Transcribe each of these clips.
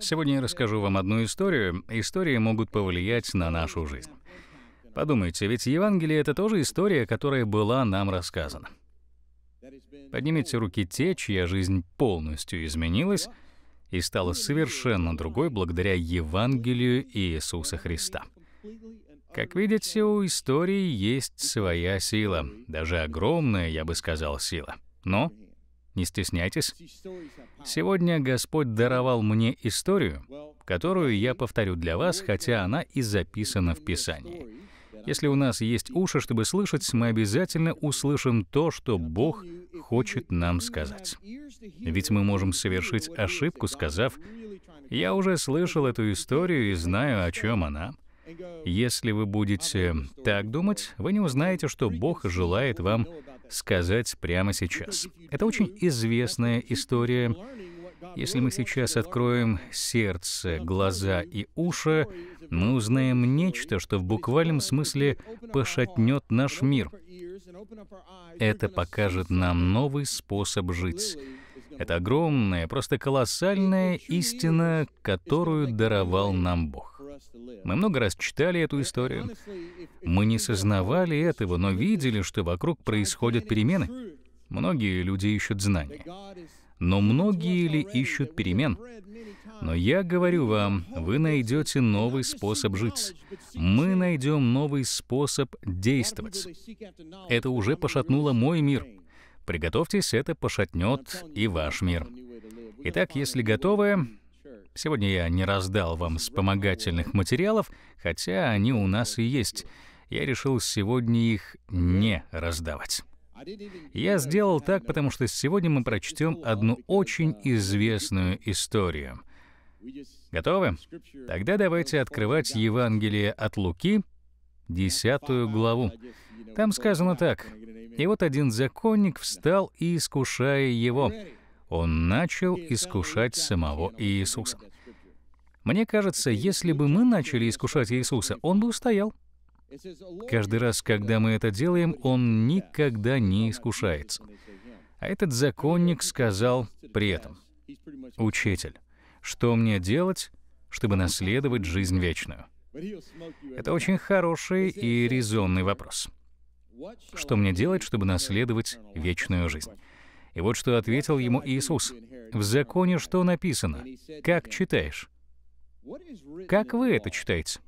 Сегодня я расскажу вам одну историю. Истории могут повлиять на нашу жизнь. Подумайте, ведь Евангелие — это тоже история, которая была нам рассказана. Поднимите руки те, чья жизнь полностью изменилась и стала совершенно другой благодаря Евангелию Иисуса Христа. Как видите, у истории есть своя сила, даже огромная, я бы сказал, сила. Но не стесняйтесь. Сегодня Господь даровал мне историю, которую я повторю для вас, хотя она и записана в Писании. Если у нас есть уши, чтобы слышать, мы обязательно услышим то, что Бог хочет нам сказать. Ведь мы можем совершить ошибку, сказав, «Я уже слышал эту историю и знаю, о чем она». Если вы будете так думать, вы не узнаете, что Бог желает вам сказать прямо сейчас. Это очень известная история. Если мы сейчас откроем сердце, глаза и уши, мы узнаем нечто, что в буквальном смысле пошатнет наш мир. Это покажет нам новый способ жить. Это огромная, просто колоссальная истина, которую даровал нам Бог. Мы много раз читали эту историю. Мы не сознавали этого, но видели, что вокруг происходят перемены. Многие люди ищут знания. Но многие ли ищут перемен? Но я говорю вам, вы найдете новый способ жить. Мы найдем новый способ действовать. Это уже пошатнуло мой мир. Приготовьтесь, это пошатнет и ваш мир. Итак, если готовы, Сегодня я не раздал вам вспомогательных материалов, хотя они у нас и есть. Я решил сегодня их не раздавать. Я сделал так, потому что сегодня мы прочтем одну очень известную историю. Готовы? Тогда давайте открывать Евангелие от Луки, 10 главу. Там сказано так. «И вот один законник встал и, искушая его, он начал искушать самого Иисуса. Мне кажется, если бы мы начали искушать Иисуса, он бы устоял. Каждый раз, когда мы это делаем, он никогда не искушается. А этот законник сказал при этом, «Учитель, что мне делать, чтобы наследовать жизнь вечную?» Это очень хороший и резонный вопрос. Что мне делать, чтобы наследовать вечную жизнь? И вот что ответил ему Иисус. «В законе что написано? Как читаешь?» Как вы это читаете?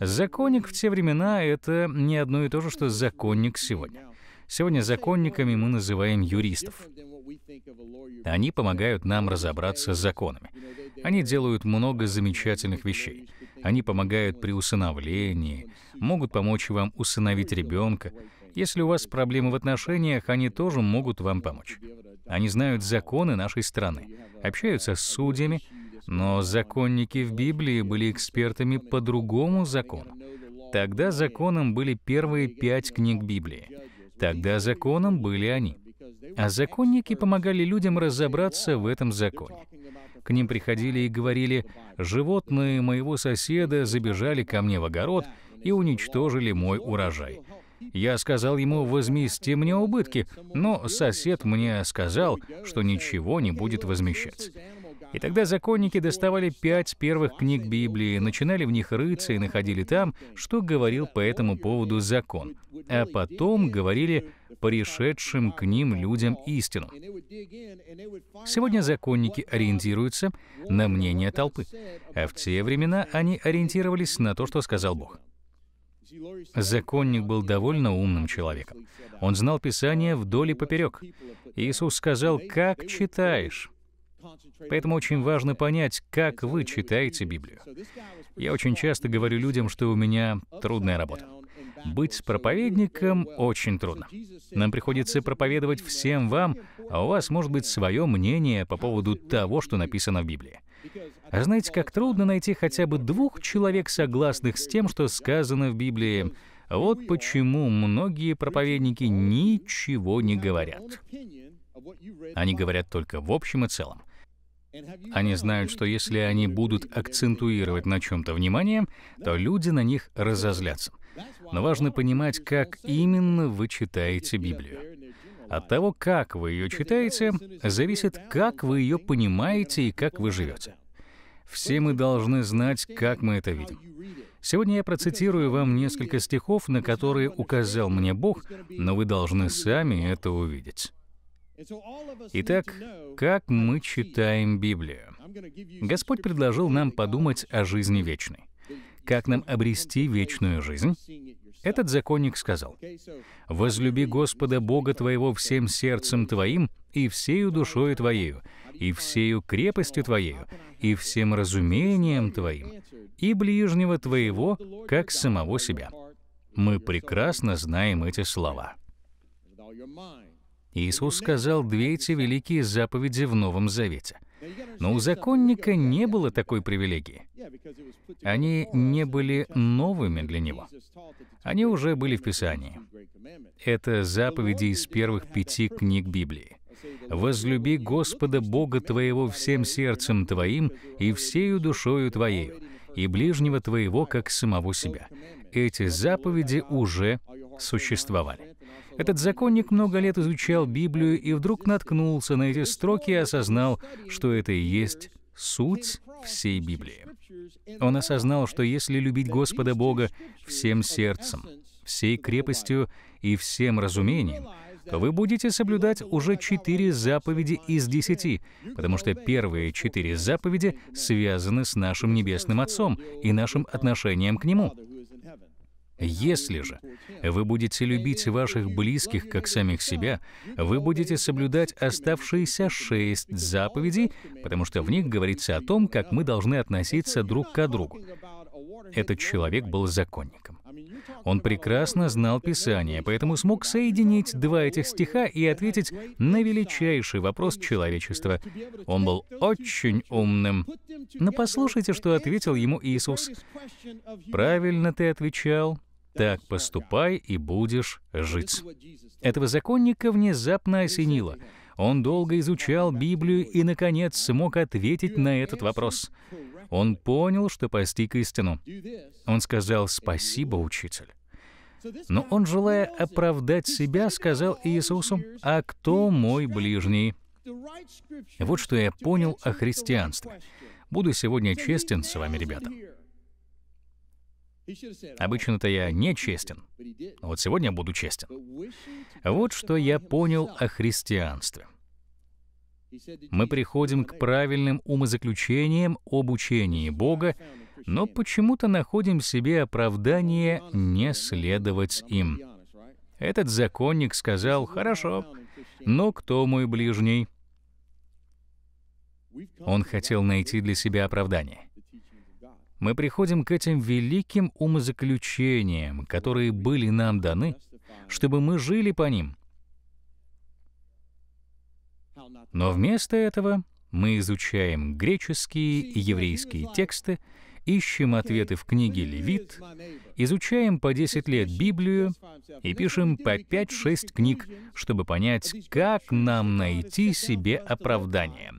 Законник в те времена — это не одно и то же, что законник сегодня. Сегодня законниками мы называем юристов. Они помогают нам разобраться с законами. Они делают много замечательных вещей. Они помогают при усыновлении, могут помочь вам усыновить ребенка, если у вас проблемы в отношениях, они тоже могут вам помочь. Они знают законы нашей страны, общаются с судьями, но законники в Библии были экспертами по другому закону. Тогда законом были первые пять книг Библии. Тогда законом были они. А законники помогали людям разобраться в этом законе. К ним приходили и говорили, «Животные моего соседа забежали ко мне в огород и уничтожили мой урожай. Я сказал ему, возмести мне убытки, но сосед мне сказал, что ничего не будет возмещаться. И тогда законники доставали пять первых книг Библии, начинали в них рыться и находили там, что говорил по этому поводу закон, а потом говорили пришедшим к ним людям истину. Сегодня законники ориентируются на мнение толпы, а в те времена они ориентировались на то, что сказал Бог. Законник был довольно умным человеком. Он знал Писание вдоль и поперек. Иисус сказал, «Как читаешь?» Поэтому очень важно понять, как вы читаете Библию. Я очень часто говорю людям, что у меня трудная работа. Быть проповедником очень трудно. Нам приходится проповедовать всем вам, а у вас может быть свое мнение по поводу того, что написано в Библии. А знаете, как трудно найти хотя бы двух человек, согласных с тем, что сказано в Библии. Вот почему многие проповедники ничего не говорят. Они говорят только в общем и целом. Они знают, что если они будут акцентуировать на чем-то внимание, то люди на них разозлятся. Но важно понимать, как именно вы читаете Библию. От того, как вы ее читаете, зависит, как вы ее понимаете и как вы живете. Все мы должны знать, как мы это видим. Сегодня я процитирую вам несколько стихов, на которые указал мне Бог, но вы должны сами это увидеть. Итак, как мы читаем Библию? Господь предложил нам подумать о жизни вечной. Как нам обрести вечную жизнь? Этот законник сказал, «Возлюби Господа Бога твоего всем сердцем твоим и всею душою твоею, и всею крепостью твоею, и всем разумением твоим, и ближнего твоего, как самого себя». Мы прекрасно знаем эти слова. Иисус сказал две эти великие заповеди в Новом Завете — но у законника не было такой привилегии. Они не были новыми для него. Они уже были в Писании. Это заповеди из первых пяти книг Библии. «Возлюби Господа Бога твоего всем сердцем твоим и всею душою твоею, и ближнего твоего, как самого себя». Эти заповеди уже существовали. Этот законник много лет изучал Библию и вдруг наткнулся на эти строки и осознал, что это и есть суть всей Библии. Он осознал, что если любить Господа Бога всем сердцем, всей крепостью и всем разумением, то вы будете соблюдать уже четыре заповеди из десяти, потому что первые четыре заповеди связаны с нашим Небесным Отцом и нашим отношением к Нему. Если же вы будете любить ваших близких как самих себя, вы будете соблюдать оставшиеся шесть заповедей, потому что в них говорится о том, как мы должны относиться друг к другу. Этот человек был законником. Он прекрасно знал Писание, поэтому смог соединить два этих стиха и ответить на величайший вопрос человечества. Он был очень умным. Но послушайте, что ответил ему Иисус. «Правильно ты отвечал, так поступай и будешь жить. Этого законника внезапно осенило. Он долго изучал Библию и, наконец, смог ответить на этот вопрос. Он понял, что постиг истину. Он сказал «Спасибо, учитель». Но он, желая оправдать себя, сказал Иисусу, «А кто мой ближний?» Вот что я понял о христианстве. Буду сегодня честен с вами, ребята. Обычно-то я не честен. Но вот сегодня я буду честен. Вот что я понял о христианстве. Мы приходим к правильным умозаключениям об учении Бога, но почему-то находим себе оправдание не следовать им. Этот законник сказал, «Хорошо, но кто мой ближний?» Он хотел найти для себя оправдание мы приходим к этим великим умозаключениям, которые были нам даны, чтобы мы жили по ним. Но вместо этого мы изучаем греческие и еврейские тексты, ищем ответы в книге Левит, изучаем по 10 лет Библию и пишем по 5-6 книг, чтобы понять, как нам найти себе оправдание.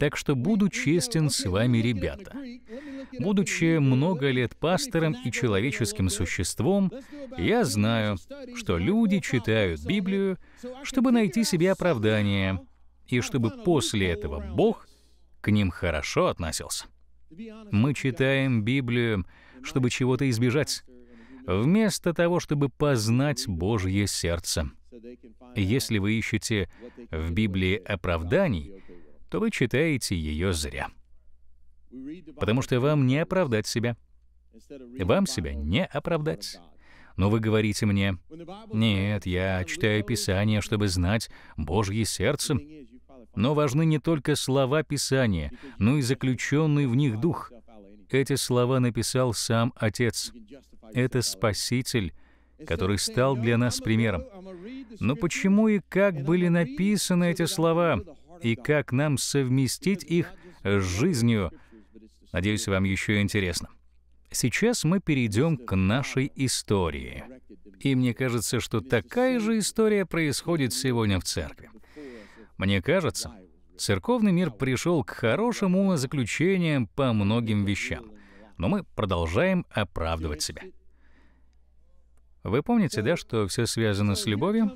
Так что буду честен с вами, ребята. Будучи много лет пастором и человеческим существом, я знаю, что люди читают Библию, чтобы найти себе оправдание, и чтобы после этого Бог к ним хорошо относился. Мы читаем Библию, чтобы чего-то избежать, вместо того, чтобы познать Божье сердце. Если вы ищете в Библии оправданий, то вы читаете ее зря. Потому что вам не оправдать себя. Вам себя не оправдать. Но вы говорите мне, «Нет, я читаю Писание, чтобы знать Божье сердце». Но важны не только слова Писания, но и заключенный в них Дух. Эти слова написал сам Отец. Это Спаситель, который стал для нас примером. Но почему и как были написаны эти слова? и как нам совместить их с жизнью. Надеюсь, вам еще интересно. Сейчас мы перейдем к нашей истории. И мне кажется, что такая же история происходит сегодня в церкви. Мне кажется, церковный мир пришел к хорошим умозаключениям по многим вещам, но мы продолжаем оправдывать себя. Вы помните, да, что все связано с любовью,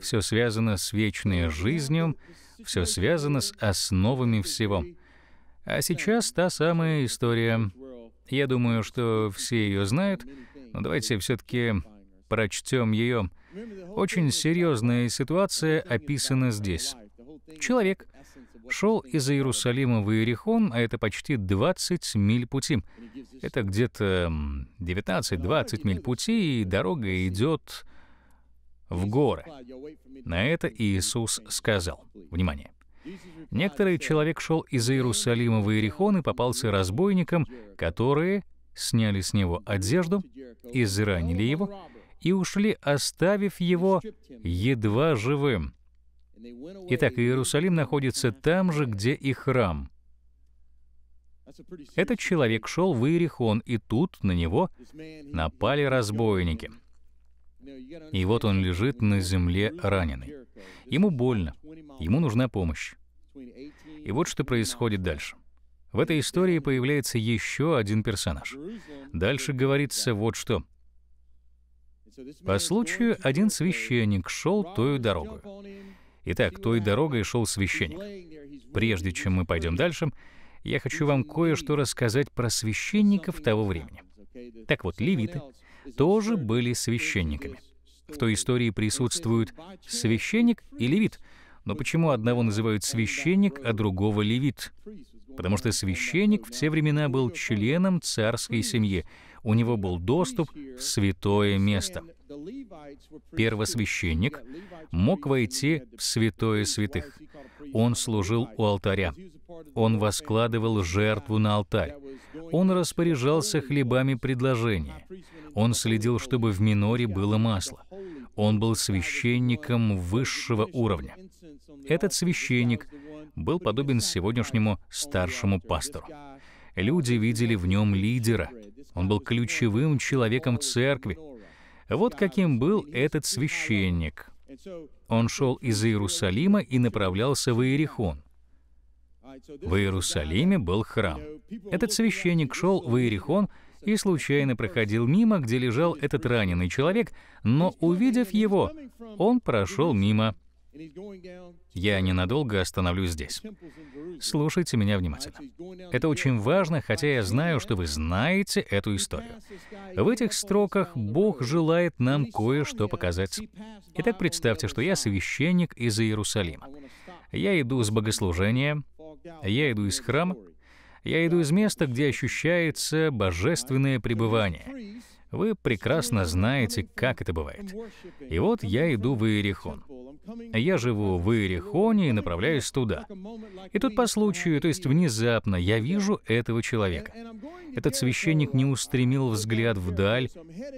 все связано с вечной жизнью, все связано с основами всего. А сейчас та самая история. Я думаю, что все ее знают, но давайте все-таки прочтем ее. Очень серьезная ситуация описана здесь. Человек шел из Иерусалима в Иерихон, а это почти 20 миль пути. Это где-то 19-20 миль пути, и дорога идет в горы. На это Иисус сказал, внимание, «Некоторый человек шел из Иерусалима в Иерихон и попался разбойникам, которые сняли с него одежду, изранили его и ушли, оставив его едва живым». Итак, Иерусалим находится там же, где и храм. Этот человек шел в Иерихон, и тут на него напали разбойники — и вот он лежит на земле раненый. Ему больно, ему нужна помощь. И вот что происходит дальше. В этой истории появляется еще один персонаж. Дальше говорится вот что. По случаю один священник шел той дорогой. Итак, той дорогой шел священник. Прежде чем мы пойдем дальше, я хочу вам кое-что рассказать про священников того времени. Так вот, левиты — тоже были священниками. В той истории присутствуют священник и левит. Но почему одного называют священник, а другого левит? Потому что священник в те времена был членом царской семьи. У него был доступ в святое место. Первосвященник мог войти в святое святых. Он служил у алтаря. Он воскладывал жертву на алтарь. Он распоряжался хлебами предложения. Он следил, чтобы в миноре было масло. Он был священником высшего уровня. Этот священник был подобен сегодняшнему старшему пастору. Люди видели в нем лидера. Он был ключевым человеком в церкви, вот каким был этот священник. Он шел из Иерусалима и направлялся в Иерихон. В Иерусалиме был храм. Этот священник шел в Иерихон и случайно проходил мимо, где лежал этот раненый человек, но, увидев его, он прошел мимо. Я ненадолго остановлюсь здесь. Слушайте меня внимательно. Это очень важно, хотя я знаю, что вы знаете эту историю. В этих строках Бог желает нам кое-что показать. Итак, представьте, что я священник из Иерусалима. Я иду с богослужения, я иду из храма, я иду из места, где ощущается божественное пребывание. Вы прекрасно знаете, как это бывает. И вот я иду в Иерихон. Я живу в Иерихоне и направляюсь туда. И тут по случаю, то есть внезапно, я вижу этого человека. Этот священник не устремил взгляд вдаль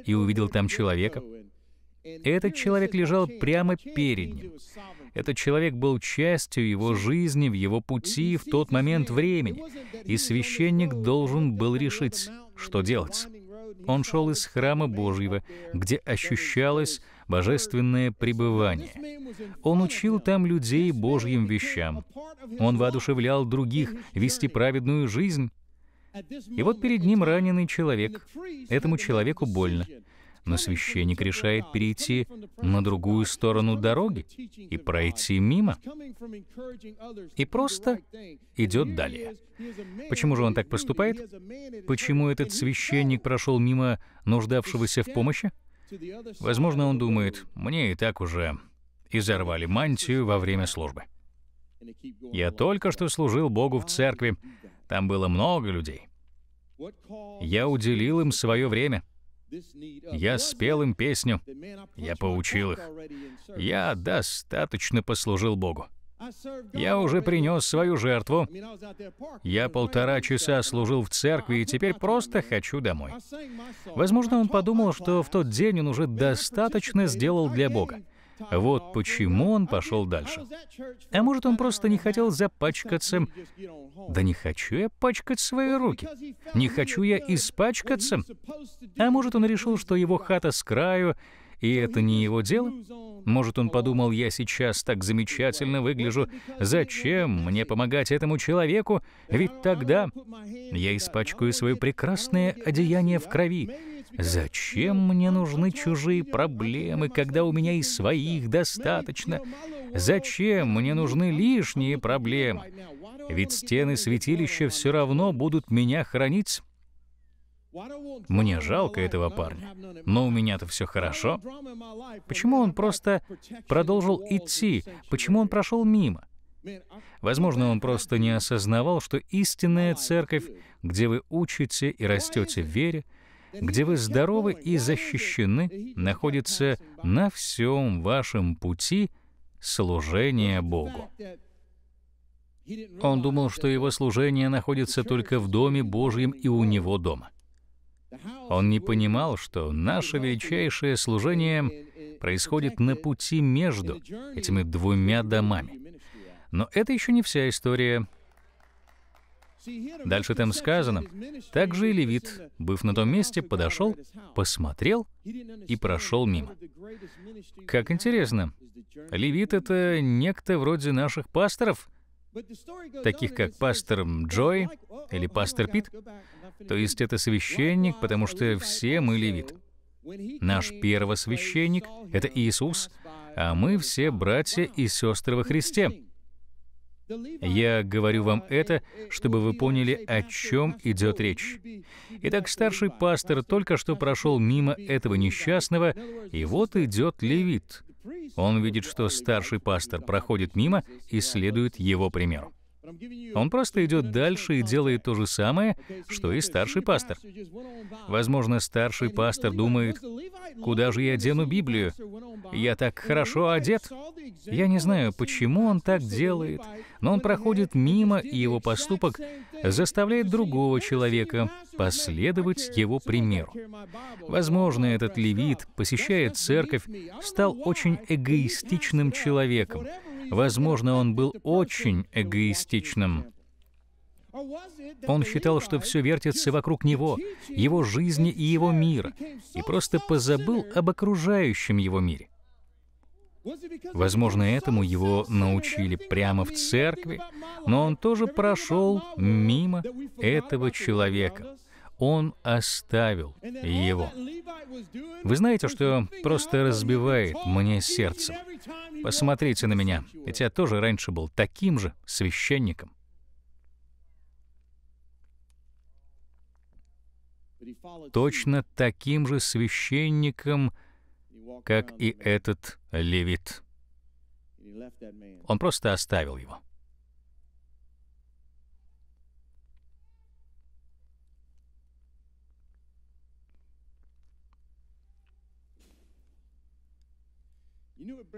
и увидел там человека. Этот человек лежал прямо перед ним. Этот человек был частью его жизни, в его пути, в тот момент времени. И священник должен был решить, что делать. Он шел из храма Божьего, где ощущалось божественное пребывание. Он учил там людей Божьим вещам. Он воодушевлял других вести праведную жизнь. И вот перед ним раненый человек. Этому человеку больно но священник решает перейти на другую сторону дороги и пройти мимо, и просто идет далее. Почему же он так поступает? Почему этот священник прошел мимо нуждавшегося в помощи? Возможно, он думает, мне и так уже изорвали мантию во время службы. Я только что служил Богу в церкви, там было много людей. Я уделил им свое время — я спел им песню, я поучил их. Я достаточно послужил Богу. Я уже принес свою жертву. Я полтора часа служил в церкви и теперь просто хочу домой. Возможно, он подумал, что в тот день он уже достаточно сделал для Бога. Вот почему он пошел дальше. А может, он просто не хотел запачкаться? Да не хочу я пачкать свои руки. Не хочу я испачкаться. А может, он решил, что его хата с краю, и это не его дело? Может, он подумал, я сейчас так замечательно выгляжу, зачем мне помогать этому человеку, ведь тогда я испачкаю свое прекрасное одеяние в крови, Зачем мне нужны чужие проблемы, когда у меня и своих достаточно? Зачем мне нужны лишние проблемы? Ведь стены святилища все равно будут меня хранить. Мне жалко этого парня, но у меня-то все хорошо. Почему он просто продолжил идти? Почему он прошел мимо? Возможно, он просто не осознавал, что истинная церковь, где вы учите и растете в вере, — где вы здоровы и защищены, находится на всем вашем пути служение Богу. Он думал, что его служение находится только в Доме Божьем и у него дома. Он не понимал, что наше величайшее служение происходит на пути между этими двумя домами. Но это еще не вся история. Дальше там сказано, «Также и левит, быв на том месте, подошел, посмотрел и прошел мимо». Как интересно, левит — это некто вроде наших пасторов, таких как пастор Джой или пастор Пит. То есть это священник, потому что все мы левит. Наш первосвященник — это Иисус, а мы все братья и сестры во Христе — я говорю вам это, чтобы вы поняли, о чем идет речь. Итак, старший пастор только что прошел мимо этого несчастного, и вот идет левит. Он видит, что старший пастор проходит мимо и следует его примеру. Он просто идет дальше и делает то же самое, что и старший пастор. Возможно, старший пастор думает, куда же я дену Библию? Я так хорошо одет. Я не знаю, почему он так делает, но он проходит мимо, и его поступок заставляет другого человека последовать его примеру. Возможно, этот левит, посещая церковь, стал очень эгоистичным человеком, Возможно, он был очень эгоистичным. Он считал, что все вертится вокруг него, его жизни и его мира, и просто позабыл об окружающем его мире. Возможно, этому его научили прямо в церкви, но он тоже прошел мимо этого человека он оставил его. Вы знаете, что просто разбивает мне сердце. Посмотрите на меня, ведь я тоже раньше был таким же священником. Точно таким же священником, как и этот левит. Он просто оставил его.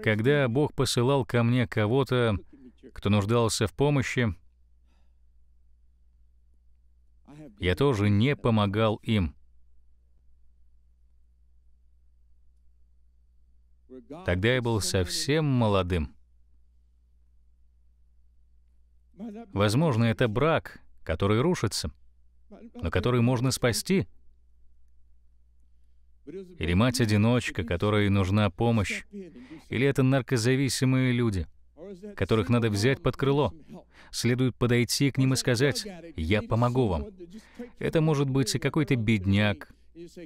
Когда Бог посылал ко мне кого-то, кто нуждался в помощи, я тоже не помогал им. Тогда я был совсем молодым. Возможно, это брак, который рушится, но который можно спасти — или мать-одиночка, которой нужна помощь? Или это наркозависимые люди, которых надо взять под крыло? Следует подойти к ним и сказать, «Я помогу вам». Это может быть и какой-то бедняк,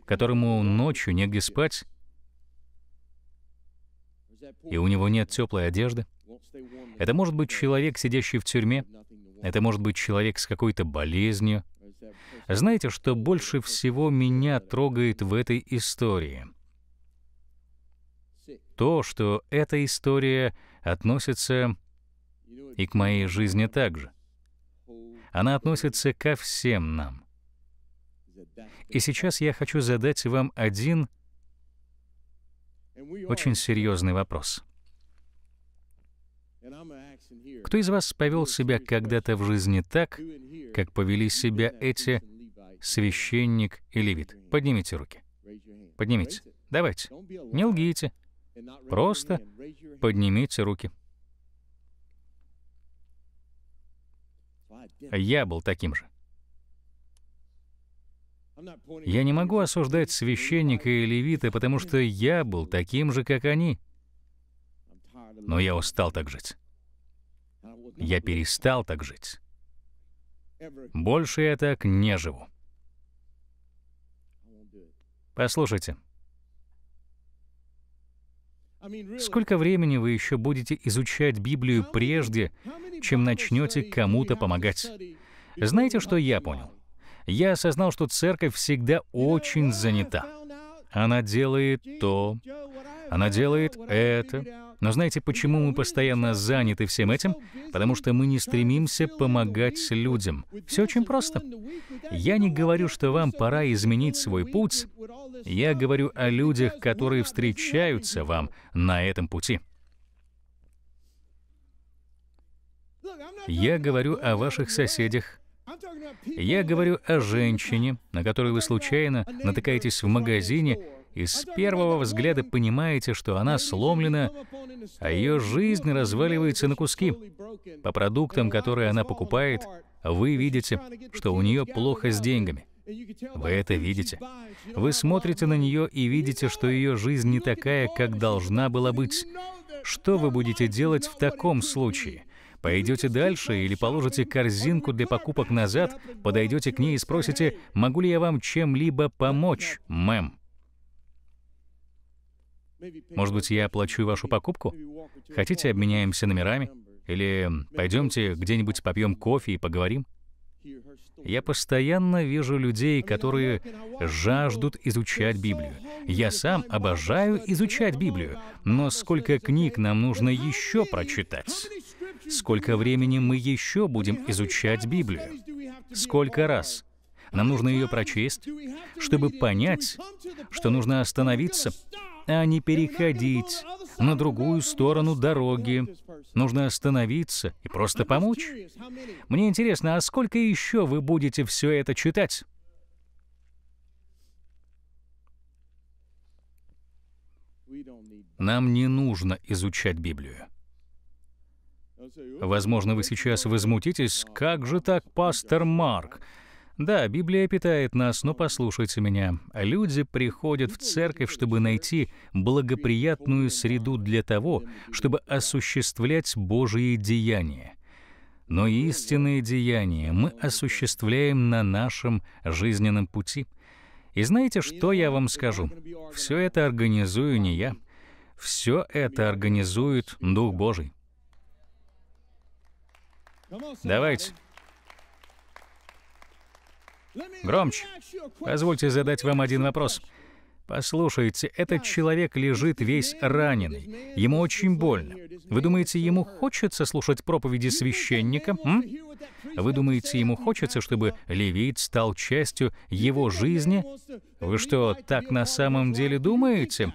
которому ночью негде спать, и у него нет теплой одежды. Это может быть человек, сидящий в тюрьме. Это может быть человек с какой-то болезнью. Знаете, что больше всего меня трогает в этой истории? То, что эта история относится и к моей жизни также. Она относится ко всем нам. И сейчас я хочу задать вам один очень серьезный вопрос. Кто из вас повел себя когда-то в жизни так, как повели себя эти священник и левит? Поднимите руки. Поднимите. Давайте. Не лгите. Просто поднимите руки. Я был таким же. Я не могу осуждать священника и левита, потому что я был таким же, как они. Но я устал так жить. Я перестал так жить. Больше я так не живу. Послушайте. Сколько времени вы еще будете изучать Библию прежде, чем начнете кому-то помогать? Знаете, что я понял? Я осознал, что церковь всегда очень занята. Она делает то, она делает это, но знаете, почему мы постоянно заняты всем этим? Потому что мы не стремимся помогать людям. Все очень просто. Я не говорю, что вам пора изменить свой путь. Я говорю о людях, которые встречаются вам на этом пути. Я говорю о ваших соседях. Я говорю о женщине, на которой вы случайно натыкаетесь в магазине, и с первого взгляда понимаете, что она сломлена, а ее жизнь разваливается на куски. По продуктам, которые она покупает, вы видите, что у нее плохо с деньгами. Вы это видите. Вы смотрите на нее и видите, что ее жизнь не такая, как должна была быть. Что вы будете делать в таком случае? Пойдете дальше или положите корзинку для покупок назад, подойдете к ней и спросите, могу ли я вам чем-либо помочь, мэм? Может быть, я оплачу вашу покупку? Хотите, обменяемся номерами? Или пойдемте где-нибудь попьем кофе и поговорим? Я постоянно вижу людей, которые жаждут изучать Библию. Я сам обожаю изучать Библию, но сколько книг нам нужно еще прочитать? Сколько времени мы еще будем изучать Библию? Сколько раз? Нам нужно ее прочесть, чтобы понять, что нужно остановиться, а не переходить на другую сторону дороги. Нужно остановиться и просто помочь. Мне интересно, а сколько еще вы будете все это читать? Нам не нужно изучать Библию. Возможно, вы сейчас возмутитесь, как же так, пастор Марк? Да, Библия питает нас, но послушайте меня. Люди приходят в церковь, чтобы найти благоприятную среду для того, чтобы осуществлять Божие деяния. Но истинные деяния мы осуществляем на нашем жизненном пути. И знаете, что я вам скажу? Все это организую не я. Все это организует Дух Божий. Давайте, Громче. Позвольте задать вам один вопрос. Послушайте, этот человек лежит весь раненый. Ему очень больно. Вы думаете, ему хочется слушать проповеди священника? М? Вы думаете, ему хочется, чтобы левит стал частью его жизни? Вы что, так на самом деле думаете?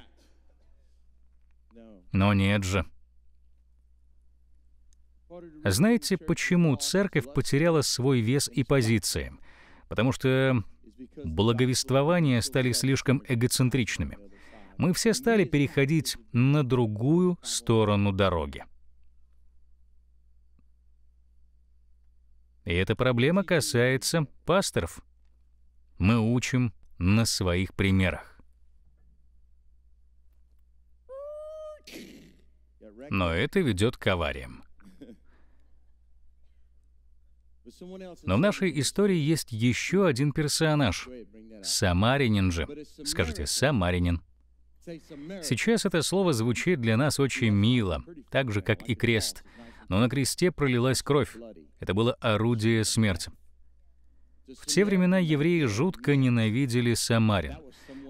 Но нет же. Знаете, почему церковь потеряла свой вес и позиции? потому что благовествования стали слишком эгоцентричными. Мы все стали переходить на другую сторону дороги. И эта проблема касается пасторов. Мы учим на своих примерах. Но это ведет к авариям. Но в нашей истории есть еще один персонаж — самарянин же. Скажите, самарянин. Сейчас это слово звучит для нас очень мило, так же, как и крест. Но на кресте пролилась кровь. Это было орудие смерти. В те времена евреи жутко ненавидели самарин.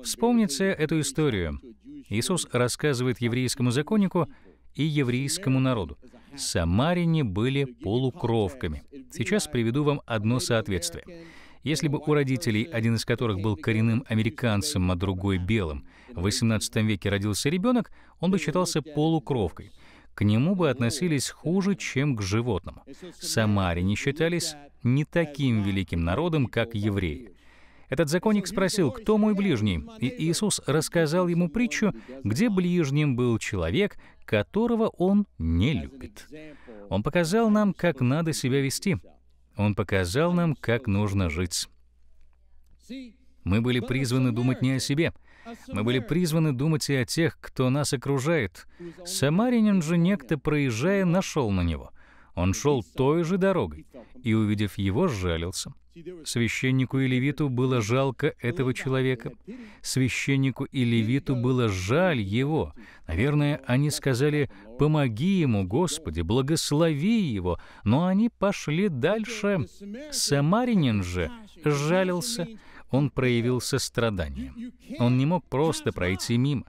Вспомните эту историю. Иисус рассказывает еврейскому законнику и еврейскому народу Самарине были полукровками. Сейчас приведу вам одно соответствие. Если бы у родителей, один из которых был коренным американцем, а другой белым, в XVIII веке родился ребенок, он бы считался полукровкой. К нему бы относились хуже, чем к животному. Самарине считались не таким великим народом, как евреи. Этот законник спросил, кто мой ближний? И Иисус рассказал ему притчу, где ближним был человек, которого он не любит. Он показал нам, как надо себя вести. Он показал нам, как нужно жить. Мы были призваны думать не о себе. Мы были призваны думать и о тех, кто нас окружает. Самарянин же некто, проезжая, нашел на него — он шел той же дорогой, и, увидев его, сжалился. Священнику и левиту было жалко этого человека. Священнику и левиту было жаль его. Наверное, они сказали «Помоги ему, Господи, благослови его», но они пошли дальше. Самаринин же жалился, он проявил сострадание. Он не мог просто пройти мимо.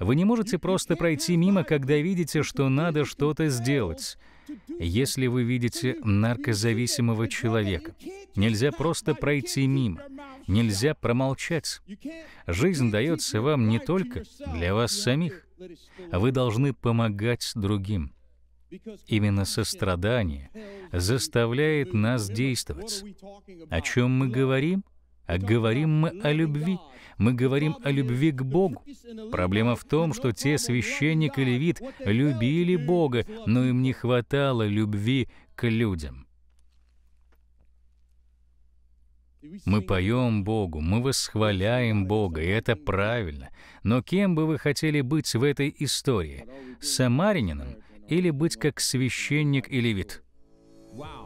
Вы не можете просто пройти мимо, когда видите, что надо что-то сделать. Если вы видите наркозависимого человека, нельзя просто пройти мимо, нельзя промолчать. Жизнь дается вам не только для вас самих. Вы должны помогать другим. Именно сострадание заставляет нас действовать. О чем мы говорим? А говорим мы о любви. Мы говорим о любви к Богу. Проблема в том, что те священник и левит любили Бога, но им не хватало любви к людям. Мы поем Богу, мы восхваляем Бога, и это правильно. Но кем бы вы хотели быть в этой истории? Самаринином или быть как священник и левит? Wow.